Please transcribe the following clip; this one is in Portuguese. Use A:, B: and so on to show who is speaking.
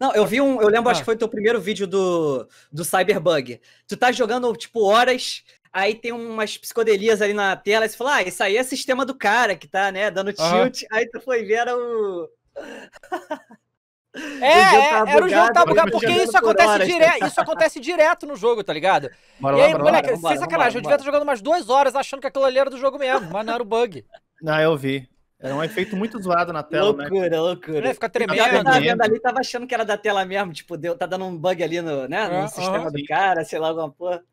A: Não, eu vi um. Eu lembro, ah. acho que foi o teu primeiro vídeo do, do Cyberbug. Tu tá jogando, tipo, horas, aí tem umas psicodelias ali na tela, e você fala, ah, isso aí é sistema do cara que tá, né, dando tilt. Aí tu foi ver, era o. É, o
B: é, tá era o jogo tá bugado, porque isso acontece, horas, né? dire... isso
C: acontece direto no jogo, tá ligado? Bora e aí, bora, moleque, lá, sem bora, sacanagem, bora, eu devia estar jogando umas duas horas achando que aquilo ali era do jogo mesmo, mas não era o bug.
D: Não, eu vi. Era um efeito muito zoado na tela, loucura, né? Loucura, loucura. É, fica tremendo. Eu tava vendo né?
A: ali, tava achando que era da tela mesmo, tipo, deu, tá dando um bug ali no, né, no ah, sistema ah, do cara, sei lá, alguma porra.